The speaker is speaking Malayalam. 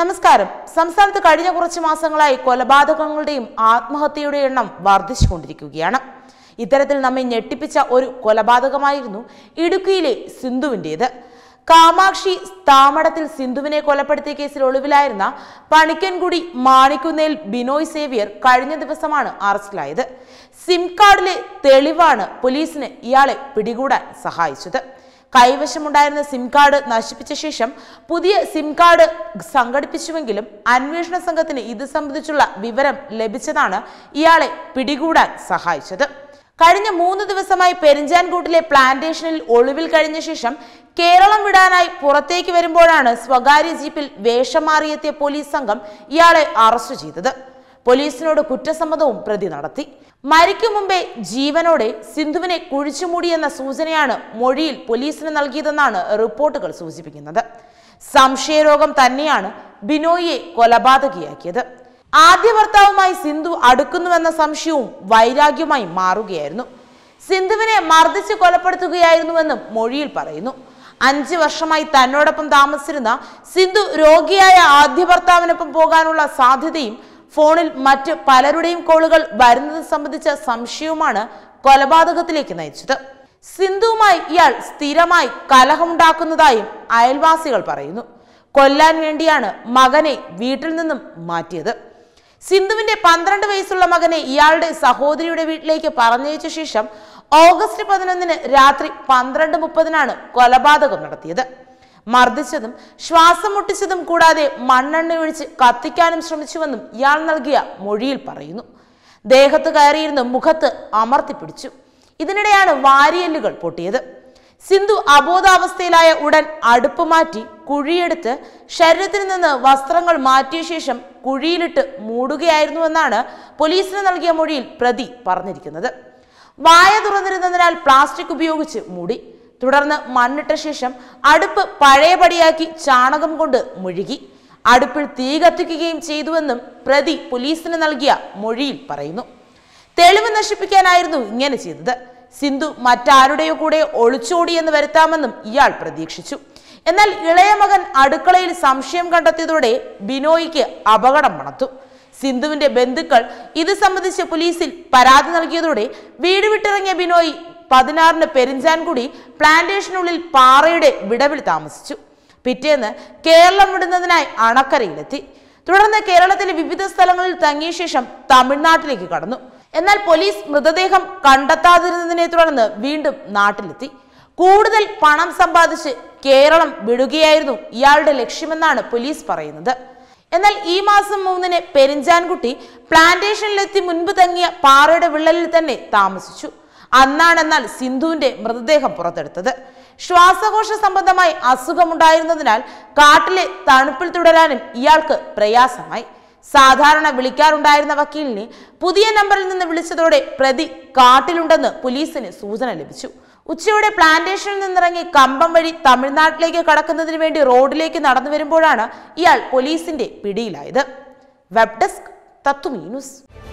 നമസ്കാരം സംസ്ഥാനത്ത് കഴിഞ്ഞ കുറച്ച് മാസങ്ങളായി കൊലപാതകങ്ങളുടെയും ആത്മഹത്യയുടെ എണ്ണം വർദ്ധിച്ചുകൊണ്ടിരിക്കുകയാണ് ഇത്തരത്തിൽ നമ്മെ ഞെട്ടിപ്പിച്ച ഒരു കൊലപാതകമായിരുന്നു ഇടുക്കിയിലെ സിന്ധുവിൻ്റേത് കാമാക്ഷി താമടത്തിൽ സിന്ധുവിനെ കൊലപ്പെടുത്തിയ കേസിൽ ഒളിവിലായിരുന്ന പണിക്കൻകുടി മാണിക്കുന്നേൽ ബിനോയ് സേവിയർ കഴിഞ്ഞ ദിവസമാണ് അറസ്റ്റിലായത് സിം കാർഡിലെ തെളിവാണ് പോലീസിന് ഇയാളെ പിടികൂടാൻ സഹായിച്ചത് കൈവശമുണ്ടായിരുന്ന സിം കാർഡ് നശിപ്പിച്ച ശേഷം പുതിയ സിം കാർഡ് സംഘടിപ്പിച്ചുവെങ്കിലും അന്വേഷണ സംഘത്തിന് ഇത് സംബന്ധിച്ചുള്ള വിവരം ലഭിച്ചതാണ് ഇയാളെ പിടികൂടാൻ സഹായിച്ചത് കഴിഞ്ഞ മൂന്ന് ദിവസമായി പെരിഞ്ചാൻകൂട്ടിലെ പ്ലാന്റേഷനിൽ ഒളിവിൽ കഴിഞ്ഞ ശേഷം കേരളം വിടാനായി പുറത്തേക്ക് വരുമ്പോഴാണ് സ്വകാര്യ ജീപ്പിൽ വേഷം മാറിയെത്തിയ പോലീസ് സംഘം ഇയാളെ അറസ്റ്റ് ചെയ്തത് പോലീസിനോട് കുറ്റസമ്മതവും പ്രതി നടത്തി മരിക്കും മുമ്പേ ജീവനോടെ സിന്ധുവിനെ കുഴിച്ചുമൂടിയെന്ന സൂചനയാണ് മൊഴിയിൽ പോലീസിന് നൽകിയതെന്നാണ് റിപ്പോർട്ടുകൾ സൂചിപ്പിക്കുന്നത് സംശയരോഗം തന്നെയാണ് ബിനോയിയെ കൊലപാതകിയാക്കിയത് ആദ്യ ഭർത്താവുമായി സിന്ധു അടുക്കുന്നുവെന്ന സംശയവും വൈരാഗ്യമായി മാറുകയായിരുന്നു സിന്ധുവിനെ മർദ്ദിച്ച് കൊലപ്പെടുത്തുകയായിരുന്നുവെന്നും മൊഴിയിൽ പറയുന്നു അഞ്ച് വർഷമായി തന്നോടൊപ്പം താമസിച്ചിരുന്ന സിന്ധു രോഗിയായ ആദ്യ ഭർത്താവിനൊപ്പം പോകാനുള്ള സാധ്യതയും ഫോണിൽ മറ്റ് പലരുടെയും കോളുകൾ വരുന്നത് സംബന്ധിച്ച സംശയവുമാണ് കൊലപാതകത്തിലേക്ക് നയിച്ചത് സിന്ധുവുമായി ഇയാൾ സ്ഥിരമായി കലഹമുണ്ടാക്കുന്നതായും അയൽവാസികൾ പറയുന്നു കൊല്ലാൻ വേണ്ടിയാണ് മകനെ വീട്ടിൽ നിന്നും മാറ്റിയത് സിന്ധുവിന്റെ പന്ത്രണ്ട് വയസ്സുള്ള മകനെ ഇയാളുടെ സഹോദരിയുടെ വീട്ടിലേക്ക് പറഞ്ഞയച്ച ശേഷം ഓഗസ്റ്റ് പതിനൊന്നിന് രാത്രി പന്ത്രണ്ട് മുപ്പതിനാണ് കൊലപാതകം നടത്തിയത് മർദ്ദിച്ചതും ശ്വാസം മുട്ടിച്ചതും കൂടാതെ മണ്ണെണ്ണ ഒഴിച്ച് കത്തിക്കാനും ശ്രമിച്ചുവെന്നും ഇയാൾ നൽകിയ മൊഴിയിൽ പറയുന്നു ദേഹത്ത് കയറിയിരുന്ന് മുഖത്ത് അമർത്തിപ്പിടിച്ചു ഇതിനിടെയാണ് വാരിയല്ലുകൾ പൊട്ടിയത് സിന്ധു അബോധാവസ്ഥയിലായ ഉടൻ അടുപ്പ് മാറ്റി കുഴിയെടുത്ത് ശരീരത്തിൽ നിന്ന് വസ്ത്രങ്ങൾ മാറ്റിയ ശേഷം കുഴിയിലിട്ട് മൂടുകയായിരുന്നുവെന്നാണ് പോലീസിന് നൽകിയ മൊഴിയിൽ പ്രതി പറഞ്ഞിരിക്കുന്നത് വായ തുറന്നിരുന്നതിനാൽ പ്ലാസ്റ്റിക് ഉപയോഗിച്ച് മൂടി തുടർന്ന് മണ്ണിട്ട ശേഷം അടുപ്പ് പഴയപടിയാക്കി ചാണകം കൊണ്ട് മുഴുകി അടുപ്പിൽ തീ കത്തിക്കുകയും ചെയ്തുവെന്നും പ്രതി പോലീസിന് നൽകിയ മൊഴിയിൽ പറയുന്നു തെളിവ് നശിപ്പിക്കാനായിരുന്നു ഇങ്ങനെ ചെയ്തത് സിന്ധു മറ്റാരുടെയോ കൂടെ ഒളിച്ചോടിയെന്ന് വരുത്താമെന്നും ഇയാൾ പ്രതീക്ഷിച്ചു എന്നാൽ ഇളയ മകൻ അടുക്കളയിൽ സംശയം കണ്ടെത്തിയതോടെ ബിനോയിക്ക് അപകടം മണത്തു സിന്ധുവിന്റെ ബന്ധുക്കൾ ഇത് സംബന്ധിച്ച് പോലീസിൽ പരാതി നൽകിയതോടെ വീട് വിട്ടിറങ്ങിയ ബിനോയ് പതിനാറിന് പെരിഞ്ചാൻകുടി പ്ലാന്റേഷനുള്ളിൽ പാറയുടെ വിടവിൽ താമസിച്ചു പിറ്റേന്ന് കേരളം വിടുന്നതിനായി അണക്കരയിലെത്തി തുടർന്ന് കേരളത്തിലെ വിവിധ സ്ഥലങ്ങളിൽ തങ്ങിയ ശേഷം തമിഴ്നാട്ടിലേക്ക് കടന്നു എന്നാൽ പോലീസ് മൃതദേഹം കണ്ടെത്താതിരുന്നതിനെ തുടർന്ന് വീണ്ടും നാട്ടിലെത്തി കൂടുതൽ പണം സമ്പാദിച്ച് കേരളം വിടുകയായിരുന്നു ഇയാളുടെ ലക്ഷ്യമെന്നാണ് പോലീസ് പറയുന്നത് എന്നാൽ ഈ മാസം മൂന്നിന് പെരിഞ്ചാൻകുട്ടി പ്ലാന്റേഷനിലെത്തി മുൻപ് തങ്ങിയ പാറയുടെ വിള്ളലിൽ തന്നെ താമസിച്ചു അന്നാണെന്നാൽ സിന്ധുവിന്റെ മൃതദേഹം പുറത്തെടുത്തത് ശ്വാസകോശ സംബന്ധമായി അസുഖമുണ്ടായിരുന്നതിനാൽ കാട്ടിലെ തണുപ്പിൽ തുടരാനും ഇയാൾക്ക് പ്രയാസമായി സാധാരണ വിളിക്കാറുണ്ടായിരുന്ന വക്കീലിനെ പുതിയ നമ്പറിൽ നിന്ന് വിളിച്ചതോടെ പ്രതി കാട്ടിലുണ്ടെന്ന് പോലീസിന് സൂചന ലഭിച്ചു ഉച്ചയോടെ പ്ലാന്റേഷനിൽ നിന്നിറങ്ങി കമ്പം വഴി തമിഴ്നാട്ടിലേക്ക് കടക്കുന്നതിന് വേണ്ടി റോഡിലേക്ക് നടന്നു വരുമ്പോഴാണ് ഇയാൾ പോലീസിന്റെ പിടിയിലായത് വെബ് ഡെസ്ക് തത്വമീ ന്യൂസ്